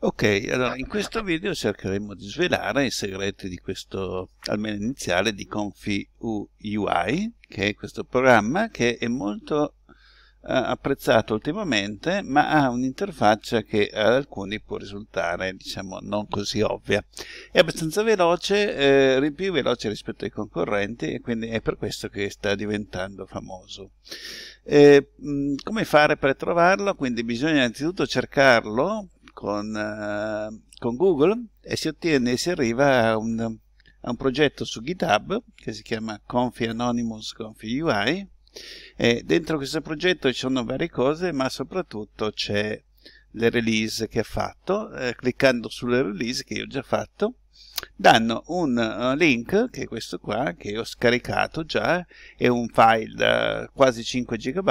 Ok, allora in questo video cercheremo di svelare i segreti di questo, almeno iniziale, di ConfiUI, che è questo programma che è molto eh, apprezzato ultimamente, ma ha un'interfaccia che ad alcuni può risultare, diciamo, non così ovvia. È abbastanza veloce, eh, più veloce rispetto ai concorrenti, e quindi è per questo che sta diventando famoso. Eh, mh, come fare per trovarlo? Quindi bisogna innanzitutto cercarlo con, uh, con Google e si ottiene, si arriva a un, a un, progetto su GitHub che si chiama Confi Anonymous Confi UI e dentro questo progetto ci sono varie cose ma soprattutto c'è le release che ha fatto eh, cliccando sulle release che io ho già fatto danno un uh, link che è questo qua che ho scaricato già è un file uh, quasi 5 GB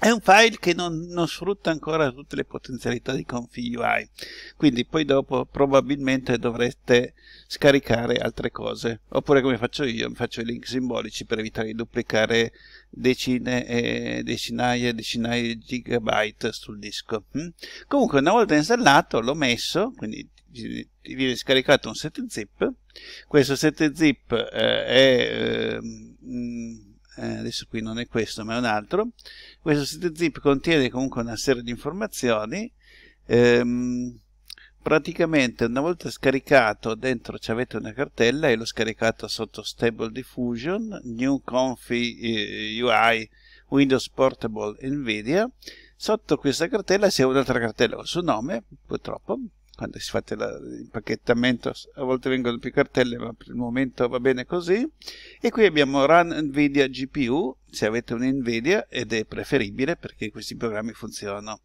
è un file che non, non, sfrutta ancora tutte le potenzialità di config UI, quindi poi dopo probabilmente dovreste scaricare altre cose, oppure come faccio io, faccio i link simbolici per evitare di duplicare decine e decinaia e decinaia di gigabyte sul disco. Hm? Comunque una volta installato l'ho messo, quindi ti viene scaricato un set zip, questo set zip eh, è... Eh, eh, adesso qui non è questo ma è un altro, questo sito zip contiene comunque una serie di informazioni, ehm, praticamente una volta scaricato dentro ci avete una cartella e l'ho scaricata sotto Stable Diffusion, New Confi eh, UI, Windows Portable NVIDIA, sotto questa cartella c'è un'altra cartella con il suo nome, purtroppo, quando si fate la, l'impacchettamento a volte vengono più cartelle ma per il momento va bene così e qui abbiamo run nvidia gpu se avete un nvidia ed è preferibile perché questi programmi funzionano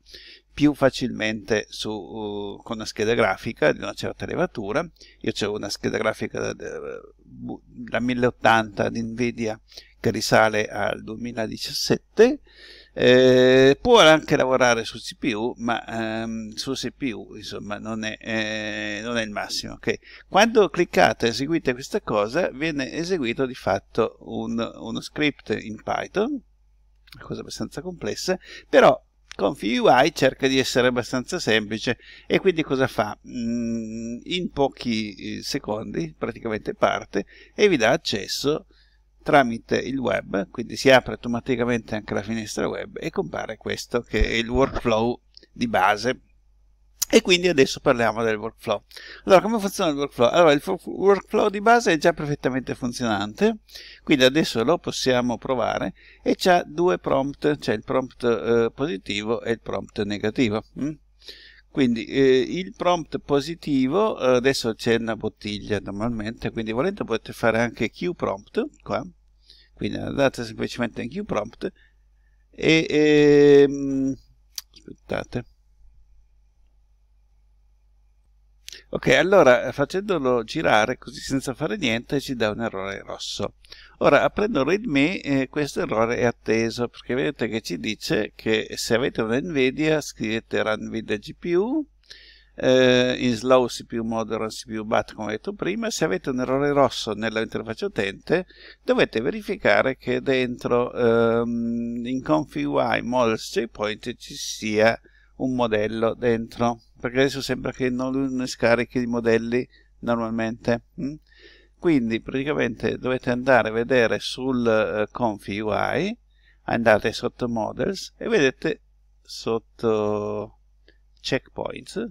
più facilmente su, uh, con una scheda grafica di una certa levatura io ho una scheda grafica eh, da 1080 di nvidia che risale al 2017 eh, può anche lavorare su CPU, ma ehm, su CPU insomma non è, eh, non è il massimo. Okay? Quando cliccate e eseguite questa cosa, viene eseguito di fatto un, uno script in Python, una cosa abbastanza complessa, però config UI cerca di essere abbastanza semplice e quindi cosa fa? Mm, in pochi eh, secondi praticamente parte e vi dà accesso tramite il web, quindi si apre automaticamente anche la finestra web e compare questo che è il workflow di base e quindi adesso parliamo del workflow. Allora, come funziona il workflow? Allora, il workflow di base è già perfettamente funzionante, quindi adesso lo possiamo provare e c'ha due prompt, cioè il prompt eh, positivo e il prompt negativo. Mm? Quindi eh, il prompt positivo, eh, adesso c'è una bottiglia normalmente, quindi volendo potete fare anche qprompt qua, quindi andate semplicemente in qprompt e, e ehm, aspettate, Ok, allora eh, facendolo girare così senza fare niente ci dà un errore rosso. Ora, aprendo README, eh, questo errore è atteso, perché vedete che ci dice che se avete una NVIDIA scrivete run with GPU, eh, in slow CPU mode run CPU BAT come ho detto prima, se avete un errore rosso nella interfaccia utente dovete verificare che dentro ehm, in config UI models checkpoint ci sia un modello dentro perché adesso sembra che non scarichi i modelli normalmente mm? quindi praticamente dovete andare a vedere sul eh, config UI andate sotto models e vedete sotto checkpoints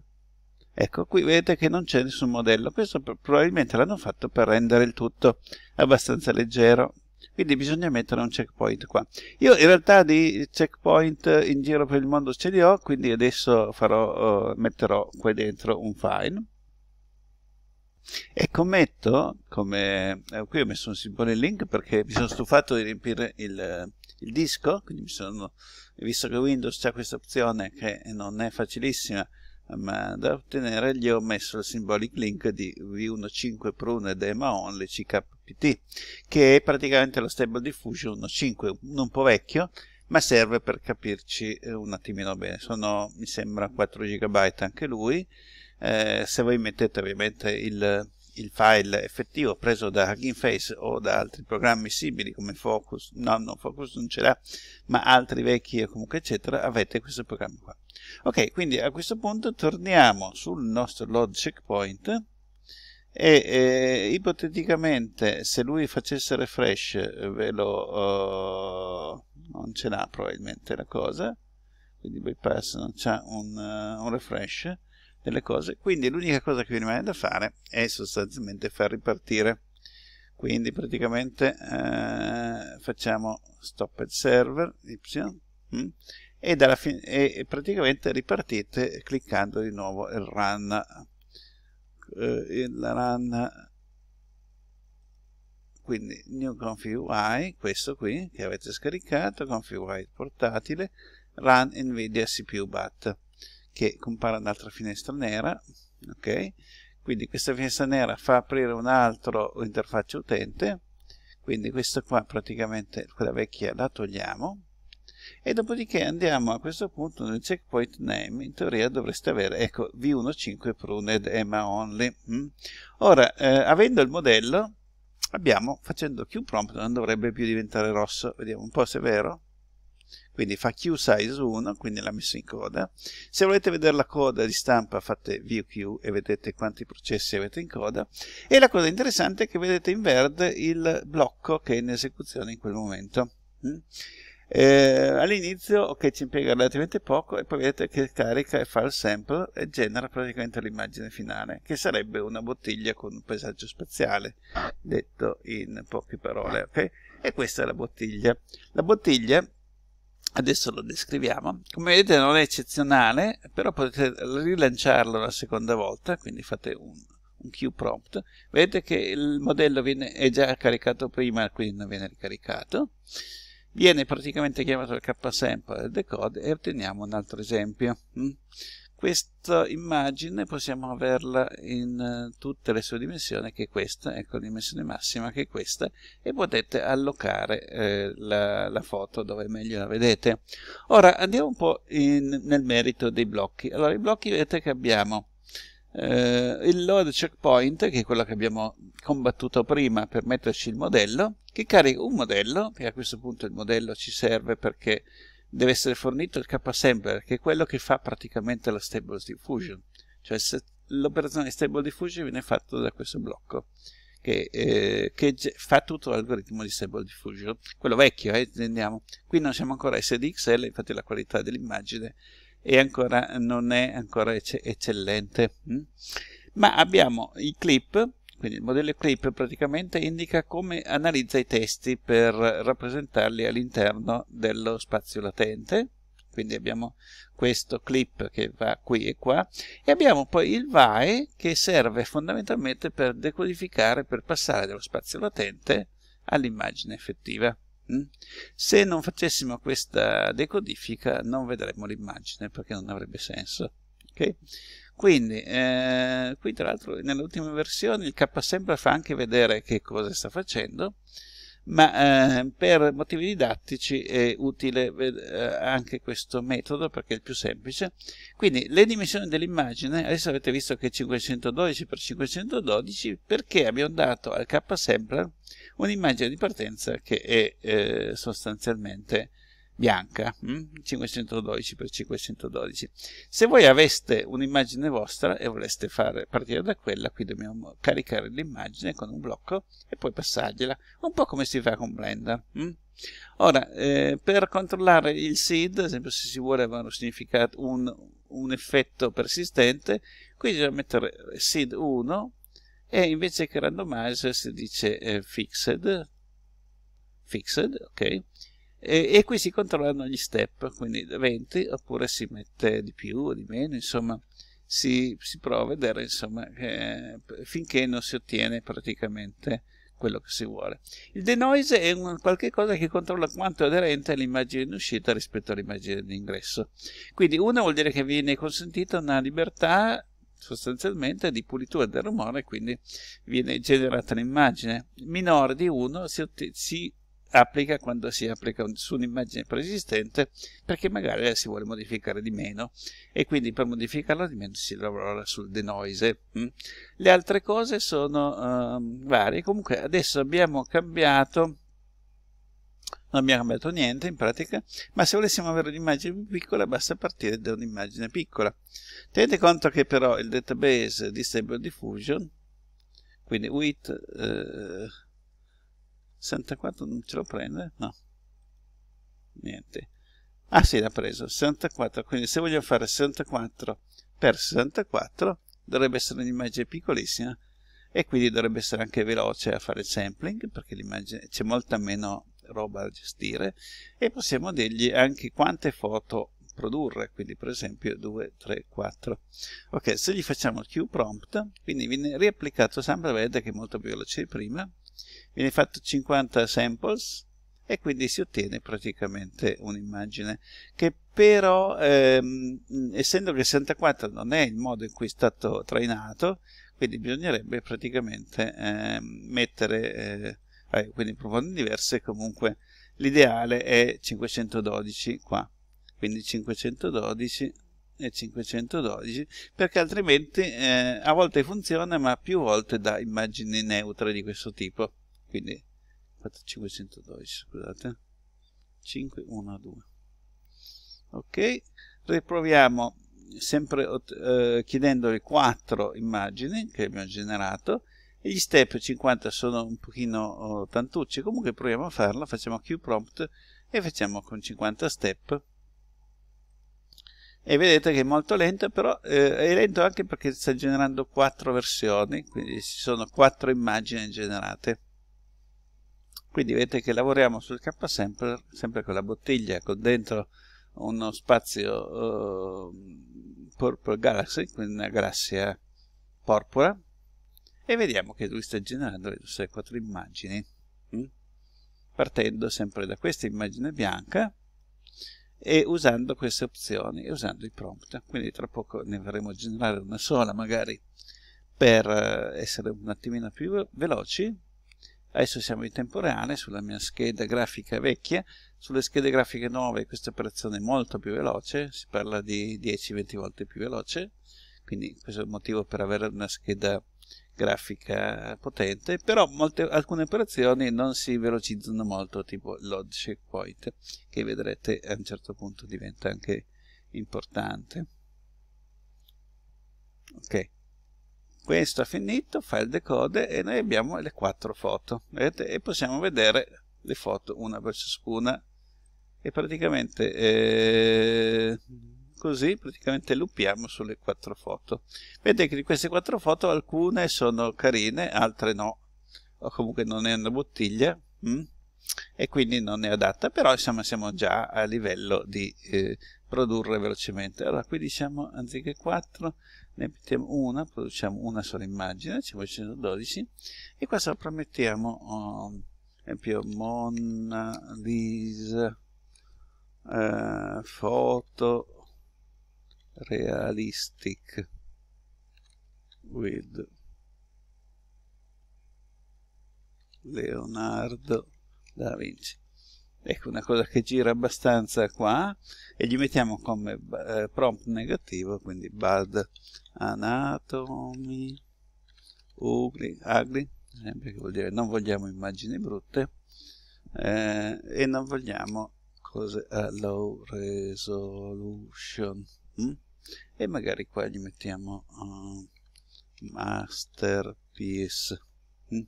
ecco qui vedete che non c'è nessun modello questo probabilmente l'hanno fatto per rendere il tutto abbastanza leggero quindi bisogna mettere un checkpoint qua io in realtà di checkpoint in giro per il mondo ce li ho quindi adesso farò, eh, metterò qui dentro un file e commetto come eh, qui ho messo un simbolo in link perché mi sono stufato di riempire il, il disco quindi mi sono visto che Windows ha questa opzione che non è facilissima ma da ottenere gli ho messo il symbolic link di V15 prune dema only CKPT che è praticamente lo stable diffusion 1.5 un po' vecchio ma serve per capirci eh, un attimino bene sono mi sembra 4 GB anche lui eh, se voi mettete ovviamente il, il file effettivo preso da Hugging Face o da altri programmi simili come Focus, no, no Focus non ce l'ha, ma altri vecchi e comunque eccetera, avete questo programma qua ok quindi a questo punto torniamo sul nostro load checkpoint e eh, ipoteticamente se lui facesse refresh eh, ve lo uh, non ce l'ha probabilmente la cosa quindi bypass non c'ha un, uh, un refresh delle cose quindi l'unica cosa che vi rimane da fare è sostanzialmente far ripartire quindi praticamente eh, facciamo stop at server y mm, e, fin- e praticamente ripartite cliccando di nuovo il run, eh, il run quindi new config UI, questo qui che avete scaricato, config UI portatile, run nvidia cpu bat che compare un'altra finestra nera, ok? Quindi questa finestra nera fa aprire un altro interfaccia utente, quindi questa qua praticamente, quella vecchia, la togliamo, e dopodiché andiamo a questo punto nel checkpoint name in teoria dovreste avere ecco V15 pruned EMA only mm? ora eh, avendo il modello abbiamo facendo Q prompt non dovrebbe più diventare rosso vediamo un po' se è vero quindi fa Q size 1 quindi l'ha messo in coda se volete vedere la coda di stampa fate VQ e vedete quanti processi avete in coda e la cosa interessante è che vedete in verde il blocco che è in esecuzione in quel momento mm? Eh, all'inizio ok ci impiega relativamente poco e poi vedete che carica e fa il sample e genera praticamente l'immagine finale, che sarebbe una bottiglia con un paesaggio spaziale, detto in poche parole, ok? E questa è la bottiglia. La bottiglia adesso lo descriviamo come vedete non è eccezionale però potete rilanciarlo la seconda volta quindi fate un, un Q prompt vedete che il modello viene, è già caricato prima quindi non viene ricaricato viene praticamente chiamato il k-sample del decode e otteniamo un altro esempio. Mm. Questa immagine possiamo averla in eh, tutte le sue dimensioni, che è questa, ecco la dimensione massima che è questa, e potete allocare eh, la, la, foto dove meglio la vedete. Ora andiamo un po' in, nel merito dei blocchi. Allora, i blocchi vedete che abbiamo eh, il load checkpoint, che è quello che abbiamo combattuto prima per metterci il modello, che carica un modello, e a questo punto il modello ci serve perché deve essere fornito il ksassembler, che è quello che fa praticamente la stable diffusion, cioè l'operazione stable diffusion viene fatta da questo blocco. Che, eh, che, fa tutto l'algoritmo di Stable Diffusion, quello vecchio, eh, intendiamo. Qui non siamo ancora SDXL, infatti la qualità dell'immagine e ancora non è ancora ecce eccellente. Mm? Ma abbiamo i clip, quindi il modello clip praticamente indica come analizza i testi per rappresentarli all'interno dello spazio latente, quindi abbiamo questo clip che va qui e qua e abbiamo poi il VAE che serve fondamentalmente per decodificare, per passare dallo spazio latente all'immagine effettiva. Mm? Se non facessimo questa decodifica non vedremmo l'immagine perché non avrebbe senso. Okay? Quindi, eh, qui tra l'altro nell'ultima versione il KSampler fa anche vedere che cosa sta facendo ma eh, per motivi didattici è utile eh, anche questo metodo perché è il più semplice. Quindi le dimensioni dell'immagine, adesso avete visto che è 512 x 512 perché abbiamo dato al K-sampler un'immagine di partenza che è eh, sostanzialmente bianca, 512 x 512. Se voi aveste un'immagine vostra e voleste fare, partire da quella, qui dobbiamo caricare l'immagine con un blocco e poi passargliela, un po' come si fa con Blender. Mm? Ora, eh, per controllare il seed, ad esempio se si vuole avere un, un effetto persistente, qui bisogna mettere seed 1 e invece che randomize si dice eh, fixed, fixed, ok? e, e qui si controllano gli step, quindi 20 oppure si mette di più o di meno, insomma si, si prova a vedere insomma, eh, finché non si ottiene praticamente quello che si vuole. Il denoise è un qualche cosa che controlla quanto è aderente l'immagine in uscita rispetto all'immagine di ingresso. Quindi una vuol dire che viene consentita una libertà sostanzialmente di pulitura del rumore, quindi viene generata l'immagine. Minore di 1 si, si applica quando si applica su un'immagine preesistente perché magari la si vuole modificare di meno e quindi per modificarla di meno si lavora sul denoise mm. le altre cose sono uh, varie comunque adesso abbiamo cambiato non abbiamo cambiato niente in pratica, ma se volessimo avere un'immagine più piccola basta partire da un'immagine piccola. Tenete conto che però il database di Stable Diffusion, quindi width, eh, 64 non ce lo prende? No. Niente. Ah sì, l'ha preso. 64. Quindi se voglio fare 64 per 64 dovrebbe essere un'immagine piccolissima e quindi dovrebbe essere anche veloce a fare il sampling perché c'è molta meno roba da gestire e possiamo dirgli anche quante foto produrre, quindi per esempio 2, 3, 4. Ok, se gli facciamo il Q prompt, quindi viene riapplicato sempre, vedete che è molto più veloce di prima, viene fatto 50 samples e quindi si ottiene praticamente un'immagine che però ehm, essendo che 64 non è il modo in cui è stato trainato quindi bisognerebbe praticamente ehm, mettere eh, eh quindi proposte diverse comunque l'ideale è 512 qua quindi 512 e 512 perché altrimenti eh, a volte funziona ma più volte dà immagini neutre di questo tipo quindi 512 scusate 512 ok riproviamo sempre eh, chiedendo le 4 immagini che abbiamo generato e gli step 50 sono un pochino oh, tantucci comunque proviamo a farlo facciamo Q prompt e facciamo con 50 step e vedete che è molto lento però eh, è lento anche perché sta generando 4 versioni quindi ci sono 4 immagini generate quindi vedete che lavoriamo sul K sempre, sempre con la bottiglia con dentro uno spazio uh, Purple Galaxy quindi una galassia porpora e vediamo che lui sta generando le sue quattro immagini mh? Mm? partendo sempre da questa immagine bianca e usando queste opzioni e usando i prompt quindi tra poco ne faremo generare una sola magari per eh, essere un attimino più veloci adesso siamo in tempo reale sulla mia scheda grafica vecchia, sulle schede grafiche nuove questa operazione è molto più veloce, si parla di 10-20 volte più veloce, quindi questo è il motivo per avere una scheda grafica potente, però molte, alcune operazioni non si velocizzano molto, tipo load point che vedrete a un certo punto diventa anche importante. Ok questo è finito file decode e noi abbiamo le quattro foto vedete? e possiamo vedere le foto una per ciascuna e praticamente eh, così praticamente loopiamo sulle quattro foto vedete che di queste quattro foto alcune sono carine altre no o comunque non è una bottiglia hm? e quindi non è adatta, però insomma siamo già a livello di eh, produrre velocemente. Allora qui diciamo anziché 4 ne mettiamo una, produciamo una sola immagine, 112 e qua sopra mettiamo oh, esempio Mona Lisa eh, foto realistic with Leonardo da Vinci ecco una cosa che gira abbastanza qua e gli mettiamo come eh, prompt negativo quindi bad anatomy ugly, ugly sempre che vuol dire non vogliamo immagini brutte eh, e non vogliamo cose a low resolution hm? e magari qua gli mettiamo uh, masterpiece hm?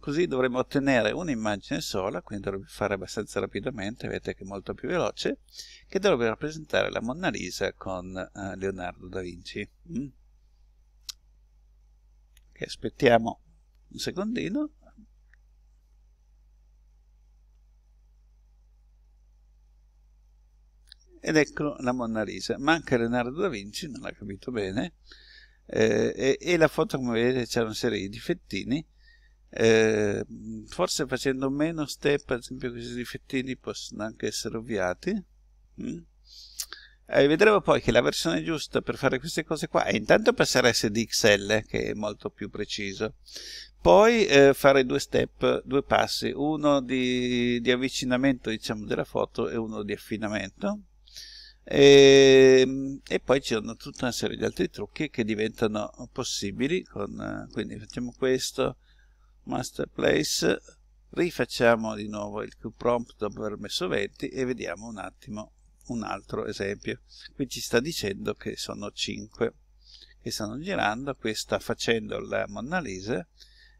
Così dovremmo ottenere un'immagine sola, quindi dovrebbe fare abbastanza rapidamente, vedete che è molto più veloce, che dovrebbe rappresentare la Mona Lisa con eh, Leonardo da Vinci. Mm. Okay, aspettiamo un secondino. Ed ecco la Mona Lisa. manca Leonardo da Vinci non l'ha capito bene. Eh, e, e la foto, come vedete, c'è una serie di difettini eh, forse facendo meno step ad esempio questi difettini possono anche essere ovviati mm? eh, vedremo poi che la versione giusta per fare queste cose qua è intanto passare SDXL che è molto più preciso poi eh, fare due step, due passi uno di, di avvicinamento diciamo, della foto e uno di affinamento e, ehm, e, poi ci sono tutta una serie di altri trucchi che diventano possibili con, eh, quindi facciamo questo master place rifacciamo di nuovo il qprompt dopo aver messo 20 e vediamo un attimo un altro esempio qui ci sta dicendo che sono 5 che stanno girando qui sta facendo la Mona Lisa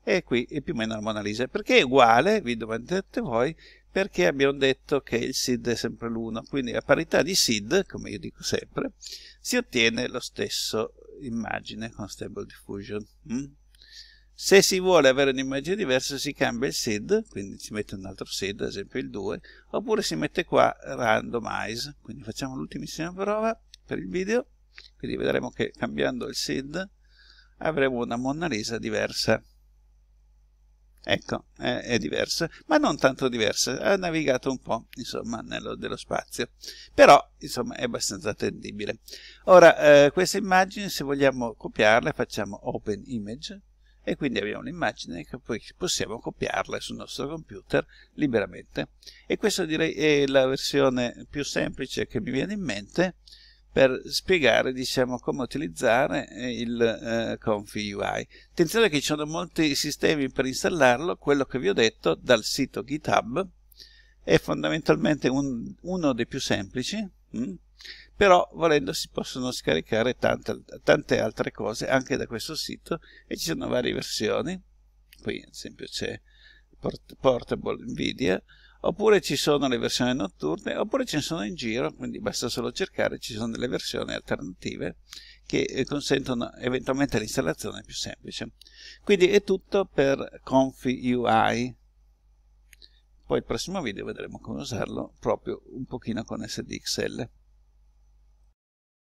e qui è più o meno la Mona Lisa perché è uguale, vi domandate voi perché abbiamo detto che il SID è sempre l'1 quindi a parità di SID, come io dico sempre si ottiene lo stesso immagine con Stable Diffusion mm? Se si vuole avere un'immagine diversa si cambia il SED, quindi si mette un altro SED, ad esempio il 2, oppure si mette qua randomize, quindi facciamo l'ultimissima prova per il video, quindi vedremo che cambiando il SED avremo una Mona Lisa diversa. Ecco, è, è diversa, ma non tanto diversa, ha navigato un po', insomma, nello, dello spazio. Però, insomma, è abbastanza attendibile. Ora, eh, queste immagini, se vogliamo copiarla, facciamo Open Image, e quindi abbiamo un'immagine che poi possiamo copiarla sul nostro computer liberamente e questa direi è la versione più semplice che mi viene in mente per spiegare diciamo, come utilizzare eh, il eh, Confi UI. Attenzione che ci sono molti sistemi per installarlo, quello che vi ho detto dal sito GitHub è fondamentalmente un, uno dei più semplici, mh? Mm? però volendo si possono scaricare tante, tante altre cose anche da questo sito e ci sono varie versioni qui ad esempio c'è Port Portable Nvidia oppure ci sono le versioni notturne, oppure ce ne sono in giro, quindi basta solo cercare, ci sono delle versioni alternative che eh, consentono eventualmente l'installazione più semplice. Quindi è tutto per Confi UI. Poi il prossimo video vedremo come usarlo proprio un pochino con SDXL.